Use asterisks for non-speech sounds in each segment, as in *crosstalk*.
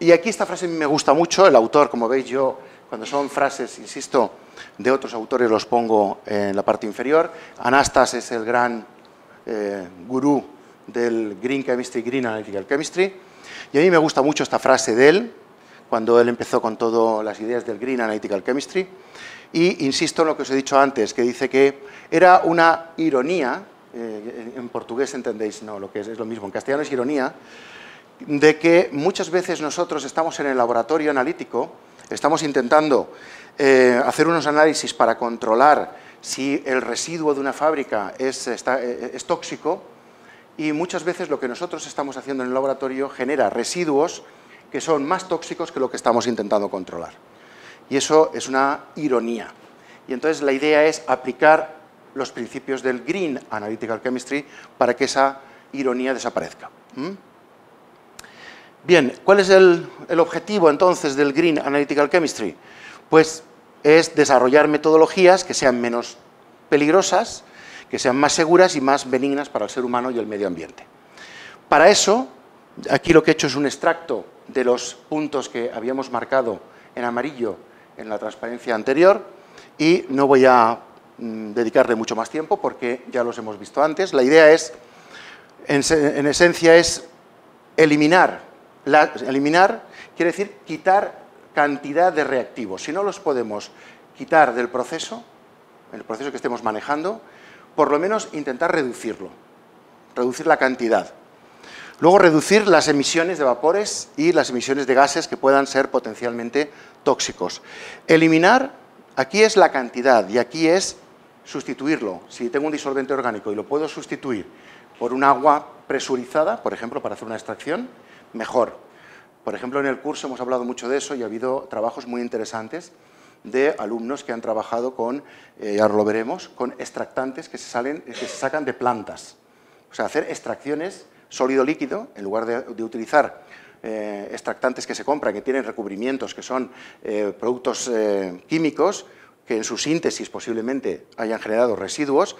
Y aquí esta frase me gusta mucho, el autor, como veis yo, cuando son frases, insisto, de otros autores los pongo en la parte inferior. Anastas es el gran eh, gurú del Green Chemistry, Green Analytical Chemistry, y a mí me gusta mucho esta frase de él, cuando él empezó con todas las ideas del Green Analytical Chemistry. Y insisto en lo que os he dicho antes, que dice que era una ironía, eh, en portugués entendéis, no, lo que es, lo mismo, en castellano es ironía, de que muchas veces nosotros estamos en el laboratorio analítico, estamos intentando eh, hacer unos análisis para controlar si el residuo de una fábrica es, eh, es tóxico, y muchas veces lo que nosotros estamos haciendo en el laboratorio genera residuos que son más tóxicos que lo que estamos intentando controlar. Y eso es una ironía. Y entonces la idea es aplicar los principios del Green Analytical Chemistry para que esa ironía desaparezca. ¿Mm? Bien, ¿cuál es el, el, objetivo entonces del Green Analytical Chemistry? Pues es desarrollar metodologías que sean menos peligrosas, que sean más seguras y más benignas para el ser humano y el medio ambiente. Para eso, aquí lo que he hecho es un extracto de los puntos que habíamos marcado en amarillo en la transparencia anterior y no voy a mm, dedicarle mucho más tiempo porque ya los hemos visto antes. La idea es, en, esencia, es eliminar. eliminar quiere decir quitar cantidad de reactivos. Si no los podemos quitar del proceso, el proceso que estemos manejando, por lo menos intentar reducirlo, reducir la cantidad. Luego, reducir las emisiones de vapores y las emisiones de gases que puedan ser potencialmente tóxicos. Eliminar, aquí es la cantidad y aquí es sustituirlo. Si tengo un disolvente orgánico y lo puedo sustituir por un agua presurizada, por ejemplo, para hacer una extracción, mejor. Por ejemplo, en el curso hemos hablado mucho de eso y ha habido trabajos muy interesantes de alumnos que han trabajado con, eh, lo veremos, con extractantes que se, salen, que se sacan de plantas. O sea, hacer extracciones sólido líquido, en lugar de, utilizar eh, extractantes que se compran, que tienen recubrimientos, que son eh, productos eh, químicos, que en su síntesis posiblemente hayan generado residuos,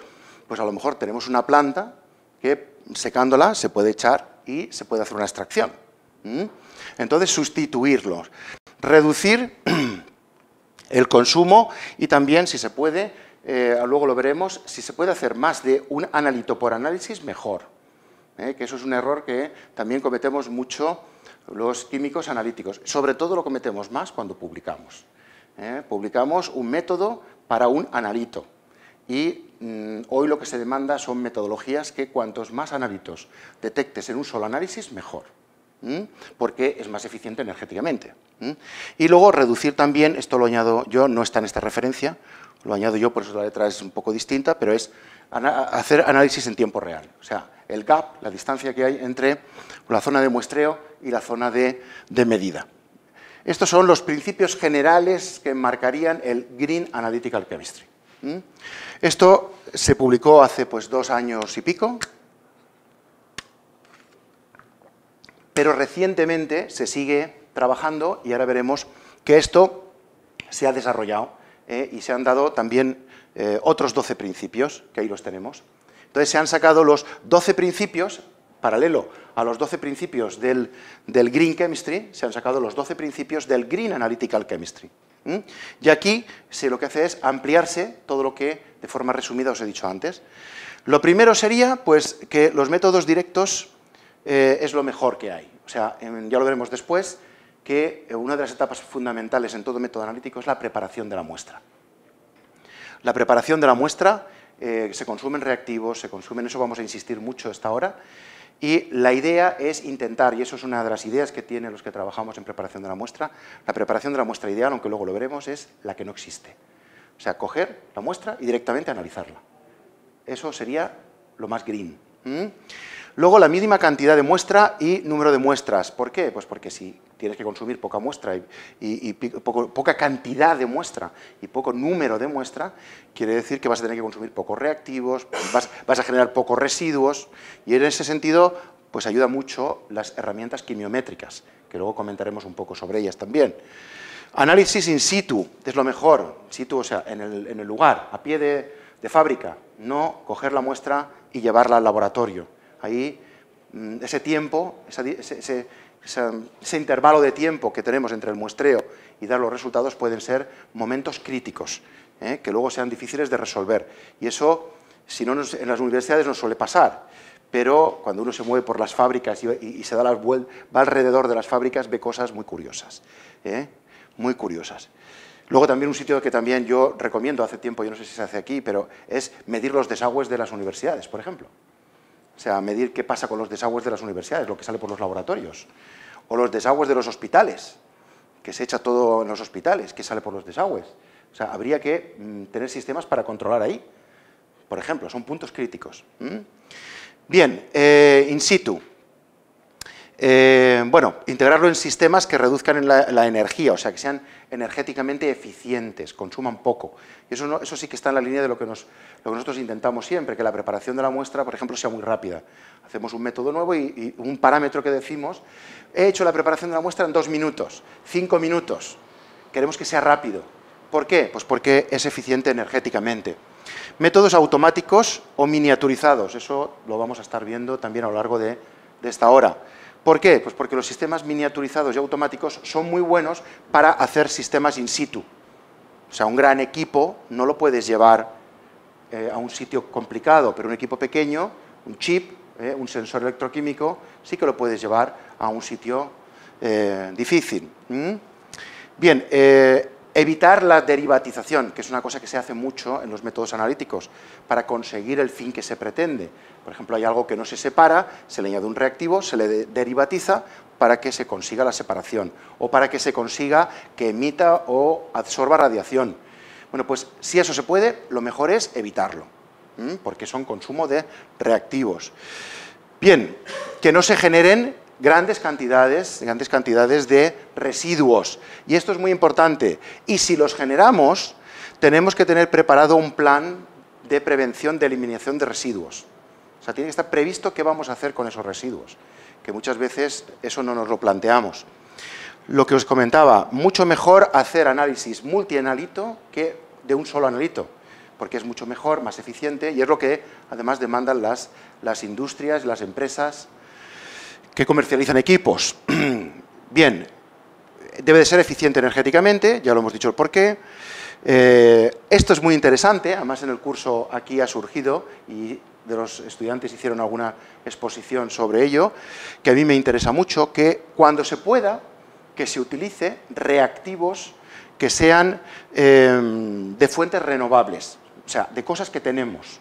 pues a lo mejor tenemos una planta que secándola se puede echar y se puede hacer una extracción. Entonces, sustituirlos, reducir *clears throat* el consumo y también, si se puede, luego lo veremos, si se puede hacer más de un analito por análisis, mejor. ¿eh? que eso es un error que también cometemos mucho los químicos analíticos. Sobre todo lo cometemos más cuando publicamos. ¿eh? Publicamos un método para un analito. Y mm, hoy lo que se demanda son metodologías que cuantos más analitos detectes en un solo análisis, mejor porque es más eficiente energéticamente. Y luego reducir también, esto lo añado yo, no está en esta referencia, lo añado yo, por eso la letra es un poco distinta, pero es hacer análisis en tiempo real. O sea, el gap, la distancia que hay entre la zona de muestreo y la zona de, medida. Estos son los principios generales que marcarían el Green Analytical Chemistry. Esto se publicó hace pues, dos años y pico, pero recientemente se sigue trabajando y ahora veremos que esto se ha desarrollado ¿eh? y se han dado también eh, otros 12 principios, que ahí los tenemos. Entonces se han sacado los 12 principios, paralelo a los 12 principios del, Green Chemistry, se han sacado los 12 principios del Green Analytical Chemistry. Y aquí se lo que hace es ampliarse todo lo que de forma resumida os he dicho antes. Lo primero sería pues, que los métodos directos eh, es lo mejor que hay. O sea, ya lo veremos después, que una de las etapas fundamentales en todo método analítico es la preparación de la muestra. La preparación de la muestra, eh, se consumen reactivos, se consumen, eso vamos a insistir mucho hasta ahora, y la idea es intentar, y eso es una de las ideas que tienen los que trabajamos en preparación de la muestra, la preparación de la muestra ideal, aunque luego lo veremos, es la que no existe. O sea, coger la muestra y directamente analizarla. Eso sería lo más green. Luego, la mínima cantidad de muestra y número de muestras. ¿Por qué? Pues porque si tienes que consumir poca muestra y, poca cantidad de muestra y poco número de muestra, quiere decir que vas a tener que consumir pocos reactivos, vas, a generar pocos residuos y en ese sentido pues ayuda mucho las herramientas quimiométricas, que luego comentaremos un poco sobre ellas también. Análisis in situ es lo mejor, situ, sea, en el, lugar, a pie de, fábrica, no coger la muestra y llevarla al laboratorio. Ahí mm, ese tiempo, ese, ese, intervalo de tiempo que tenemos entre el muestreo y dar los resultados pueden ser momentos críticos, ¿eh? que luego sean difíciles de resolver. Y eso, si no, en las universidades no suele pasar, pero cuando uno se mueve por las fábricas y, se da las vueltas, va alrededor de las fábricas, ve cosas muy curiosas, ¿eh? muy curiosas. Luego también un sitio que también yo recomiendo hace tiempo, yo no sé si se hace aquí, pero es medir los desagües de las universidades, por ejemplo. O sea, medir qué pasa con los desagües de las universidades, lo que sale por los laboratorios. O los desagües de los hospitales, que se echa todo en los hospitales, que sale por los desagües. O sea, habría que mm, tener sistemas para controlar ahí. Por ejemplo, son puntos críticos. Bien, eh, in situ. Eh, bueno, integrarlo en sistemas que reduzcan la, energía, o sea, que sean energéticamente eficientes, consuman poco. Eso, sí que está en la línea de lo que, nosotros intentamos siempre, que la preparación de la muestra, por ejemplo, sea muy rápida. Hacemos un método nuevo y, un parámetro que decimos, he hecho la preparación de la muestra en dos minutos, cinco minutos. Queremos que sea rápido. ¿Por qué? Pues porque es eficiente energéticamente. Métodos automáticos o miniaturizados, eso lo vamos a estar viendo también a lo largo de esta hora. ¿Por qué? Pues porque los sistemas miniaturizados y automáticos son muy buenos para hacer sistemas in situ. O sea, un gran equipo no lo puedes llevar eh, a un sitio complicado, pero un equipo pequeño, un chip, eh, un sensor electroquímico, sí que lo puedes llevar a un sitio eh, difícil. Bien, Evitar la derivatización, que es una cosa que se hace mucho en los métodos analíticos, para conseguir el fin que se pretende. Por ejemplo, hay algo que no se separa, se le añade un reactivo, se le derivatiza para que se consiga la separación, o para que se consiga que emita o absorba radiación. Bueno, pues si eso se puede, lo mejor es evitarlo, porque son consumo de reactivos. Bien, que no se generen grandes cantidades, grandes cantidades de residuos. Y esto es muy importante. Y si los generamos, tenemos que tener preparado un plan de prevención de eliminación de residuos. O sea, tiene que estar previsto qué vamos a hacer con esos residuos, que muchas veces eso no nos lo planteamos. Lo que os comentaba, mucho mejor hacer análisis multianalito que de un solo analito, porque es mucho mejor, más eficiente y es lo que además demandan las, las industrias, las empresas, que comercializan equipos. *clears throat* Bien, debe de ser eficiente energéticamente, ya lo hemos dicho el porqué. Eh, esto es muy interesante, además en el curso aquí ha surgido y de los estudiantes hicieron alguna exposición sobre ello, que a mí me interesa mucho, que cuando se pueda, que se utilice reactivos que sean em, de fuentes renovables, o sea, de cosas que tenemos.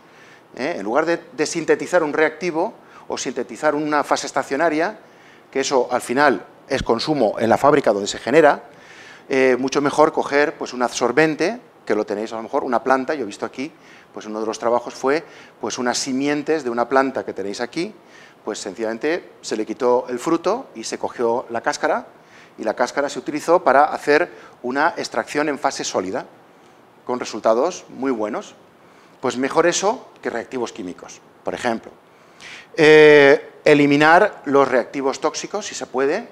¿eh? En lugar de sintetizar un reactivo, o sintetizar una fase estacionaria, que eso al final es consumo en la fábrica donde se genera, eh, mucho mejor coger pues, un absorbente, que lo tenéis a lo mejor, una planta, yo he visto aquí, pues uno de los trabajos fue pues, unas simientes de una planta que tenéis aquí, pues sencillamente se le quitó el fruto y se cogió la cáscara, y la cáscara se utilizó para hacer una extracción en fase sólida, con resultados muy buenos. Pues mejor eso que reactivos químicos, por ejemplo. Eh, eliminar los reactivos tóxicos, si se puede.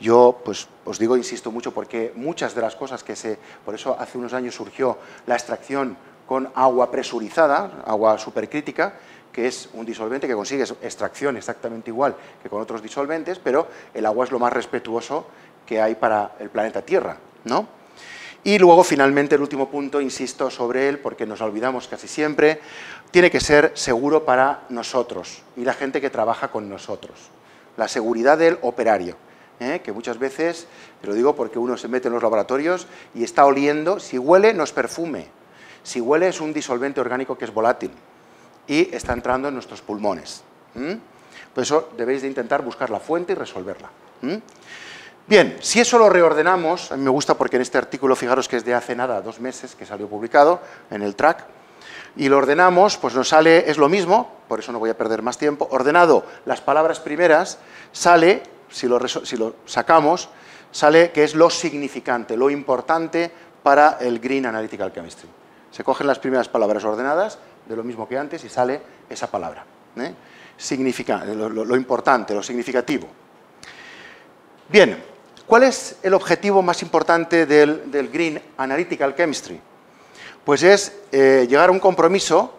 Yo, pues, os digo, insisto mucho, porque muchas de las cosas que se... Por eso hace unos años surgió la extracción con agua presurizada, agua supercrítica, que es un disolvente que consigue extracción exactamente igual que con otros disolventes, pero el agua es lo más respetuoso que hay para el planeta Tierra, ¿no? Y luego, finalmente, el último punto, insisto sobre él, porque nos olvidamos casi siempre, tiene que ser seguro para nosotros y la gente que trabaja con nosotros. La seguridad del operario, ¿eh? que muchas veces, te lo digo porque uno se mete en los laboratorios y está oliendo, si huele no es perfume, si huele es un disolvente orgánico que es volátil y está entrando en nuestros pulmones. Por eso debéis de intentar buscar la fuente y resolverla. Bien, si eso lo reordenamos, a mí me gusta porque en este artículo, fijaros que es de hace nada, dos meses que salió publicado en el track, y lo ordenamos, pues nos sale, es lo mismo, por eso no voy a perder más tiempo, ordenado las palabras primeras, sale, si lo, sacamos, sale que es lo significante, lo importante para el Green Analytical Chemistry. Se cogen las primeras palabras ordenadas, de lo mismo que antes, y sale esa palabra. ¿eh? Significa, lo importante, lo significativo. Bien, ¿Cuál es el objetivo más importante del, Green Analytical Chemistry? Pues es eh, llegar a un compromiso.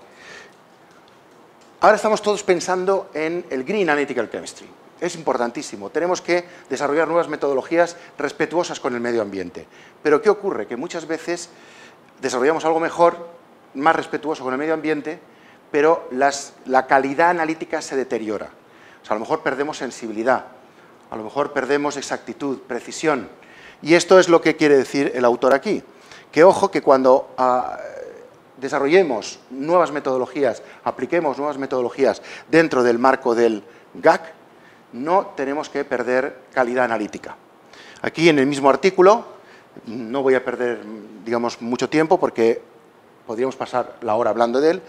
Ahora estamos todos pensando en el Green Analytical Chemistry. Es importantísimo. Tenemos que desarrollar nuevas metodologías respetuosas con el medio ambiente. Pero ¿qué ocurre? Que muchas veces desarrollamos algo mejor, más respetuoso con el medio ambiente, pero la calidad analítica se deteriora. a lo mejor perdemos sensibilidad, a lo mejor perdemos exactitud, precisión. Y esto es lo que quiere decir el autor aquí. Que ojo que cuando ah, desarrollemos nuevas metodologías, apliquemos nuevas metodologías dentro del marco del GAC, no tenemos que perder calidad analítica. Aquí en el mismo artículo, no voy a perder digamos, mucho tiempo porque podríamos pasar la hora hablando de él,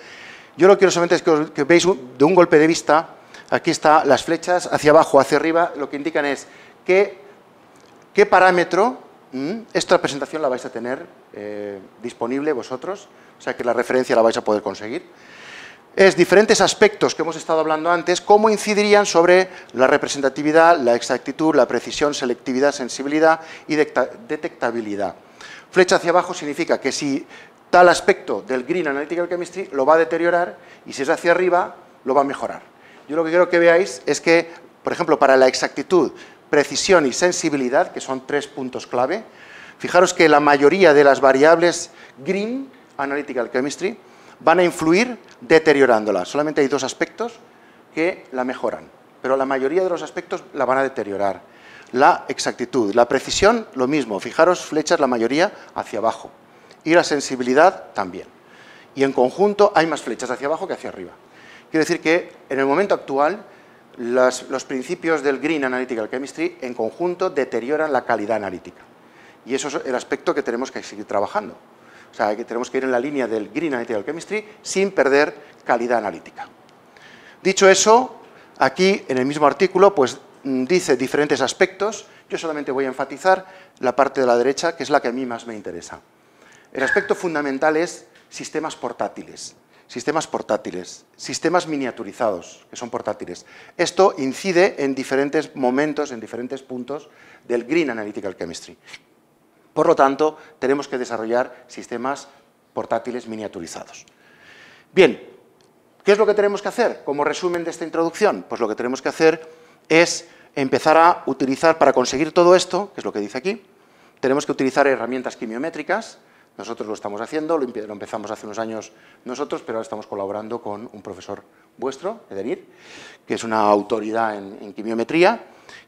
yo lo que quiero solamente es que, veáis de un golpe de vista Aquí están las flechas, hacia abajo, hacia arriba, lo que indican es qué, parámetro, esta presentación la vais a tener eh, disponible vosotros, o sea que la referencia la vais a poder conseguir es diferentes aspectos que hemos estado hablando antes, cómo incidirían sobre la representatividad, la exactitud, la precisión, selectividad, sensibilidad y detectabilidad. Flecha hacia abajo significa que si tal aspecto del Green Analytical Chemistry lo va a deteriorar y si es hacia arriba lo va a mejorar. Yo lo que quiero que veáis es que, por ejemplo, para la exactitud, precisión y sensibilidad, que son tres puntos clave, fijaros que la mayoría de las variables green, analytical chemistry, van a influir deteriorándola. Solamente hay dos aspectos que la mejoran, pero la mayoría de los aspectos la van a deteriorar. La exactitud, la precisión, lo mismo. Fijaros, flechas la mayoría hacia abajo. Y la sensibilidad también. Y en conjunto hay más flechas hacia abajo que hacia arriba. Quiero decir que en el momento actual los principios del Green Analytical Chemistry en conjunto deterioran la calidad analítica. Y eso es el aspecto que tenemos que seguir trabajando. O sea, que tenemos que ir en la línea del Green Analytical Chemistry sin perder calidad analítica. Dicho eso, aquí en el mismo artículo pues, mm, dice diferentes aspectos. Yo solamente voy a enfatizar la parte de la derecha, que es la que a mí más me interesa. El aspecto fundamental es sistemas portátiles sistemas portátiles, sistemas miniaturizados, que son portátiles. Esto incide en diferentes momentos, en diferentes puntos del Green Analytical Chemistry. Por lo tanto, tenemos que desarrollar sistemas portátiles miniaturizados. Bien, ¿qué es lo que tenemos que hacer como resumen de esta introducción? Pues lo que tenemos que hacer es empezar a utilizar, para conseguir todo esto, que es lo que dice aquí, tenemos que utilizar herramientas quimiométricas, nosotros lo estamos haciendo, lo empezamos hace unos años nosotros, pero ahora estamos colaborando con un profesor vuestro, Ederir, que es una autoridad en, quimiometría.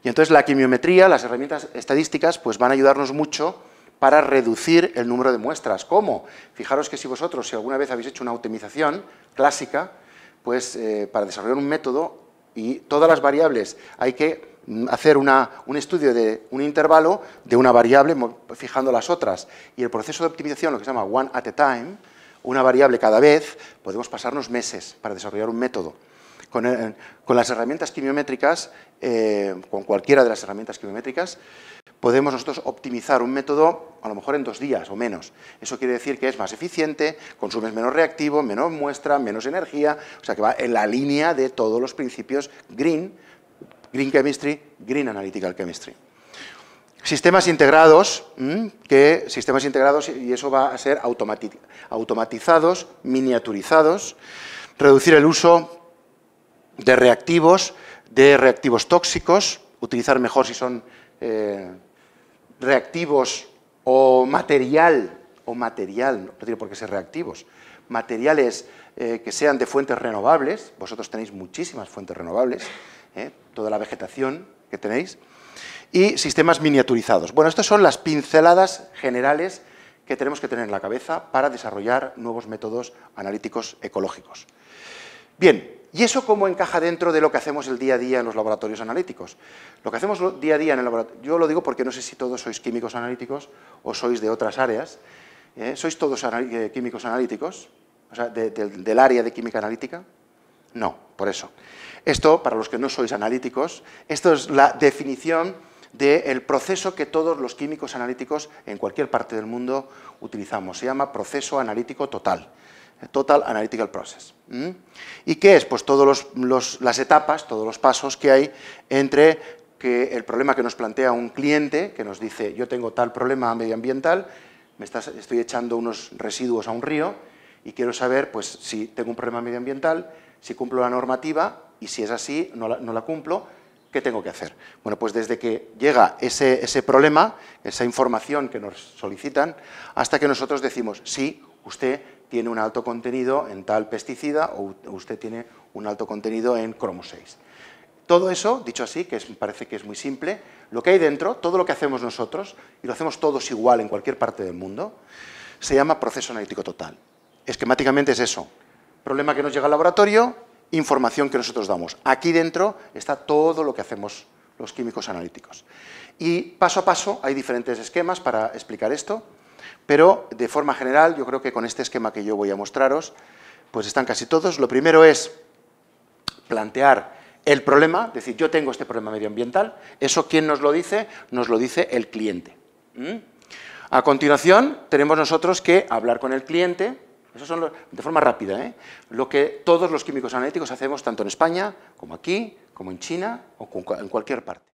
Y entonces la quimiometría, las herramientas estadísticas, pues van a ayudarnos mucho para reducir el número de muestras. ¿Cómo? Fijaros que si vosotros, si alguna vez habéis hecho una optimización clásica, pues eh, para desarrollar un método y todas las variables hay que hacer un estudio de un intervalo de una variable fijando las otras. Y el proceso de optimización, lo que se llama one at a time, una variable cada vez, podemos pasarnos meses para desarrollar un método. Con, eh, las herramientas quimiométricas, eh, con cualquiera de las herramientas quimiométricas, podemos nosotros optimizar un método a lo mejor en dos días o menos. Eso quiere decir que es más eficiente, consumes menos reactivo, menos muestra, menos energía, o sea que va en la línea de todos los principios green Green Chemistry, Green Analytical Chemistry. Sistemas integrados, mm, que sistemas integrados, y eso va a ser automatizados, miniaturizados, reducir el uso de reactivos, de reactivos tóxicos, utilizar mejor si son eh, reactivos o material, o material, no tiene por qué ser reactivos, materiales eh, que sean de fuentes renovables, vosotros tenéis muchísimas fuentes renovables, ¿eh? toda la vegetación que tenéis, y sistemas miniaturizados. Bueno, estas son las pinceladas generales que tenemos que tener en la cabeza para desarrollar nuevos métodos analíticos ecológicos. Bien, ¿y eso cómo encaja dentro de lo que hacemos el día a día en los laboratorios analíticos? Lo que hacemos día a día en el laboratorio, yo lo digo porque no sé si todos sois químicos analíticos o sois de otras áreas, ¿eh? ¿sois todos eh, químicos analíticos? O sea, del área de química analítica, no, por eso. Esto, para los que no sois analíticos, esto es la definición del proceso que todos los químicos analíticos en cualquier parte del mundo utilizamos. Se llama proceso analítico total. Total Analytical Process. ¿Mm? ¿Y qué es? Pues todas las etapas, todos los pasos que hay entre que el problema que nos plantea un cliente, que nos dice, yo tengo tal problema medioambiental, me estoy echando unos residuos a un río y quiero saber pues, si tengo un problema medioambiental, si cumplo la normativa y si es así, no la, cumplo, ¿qué tengo que hacer? Bueno, pues desde que llega ese, problema, esa información que nos solicitan, hasta que nosotros decimos, sí, usted tiene un alto contenido en tal pesticida o usted tiene un alto contenido en cromo 6. Todo eso, dicho así, que parece que es muy simple, lo que hay dentro, todo lo que hacemos nosotros, y lo hacemos todos igual en cualquier parte del mundo, se llama proceso analítico total. Esquemáticamente es eso, problema que nos llega al laboratorio, información que nosotros damos. Aquí dentro está todo lo que hacemos los químicos analíticos. Y paso a paso hay diferentes esquemas para explicar esto, pero de forma general yo creo que con este esquema que yo voy a mostraros, pues están casi todos. Lo primero es plantear el problema, es decir, yo tengo este problema medioambiental, eso ¿quién nos lo dice? Nos lo dice el cliente. ¿Mm? A continuación, tenemos nosotros que hablar con el cliente, eso son, de forma rápida, ¿eh? lo que todos los químicos analíticos hacemos tanto en España, como aquí, como en China o en cualquier parte.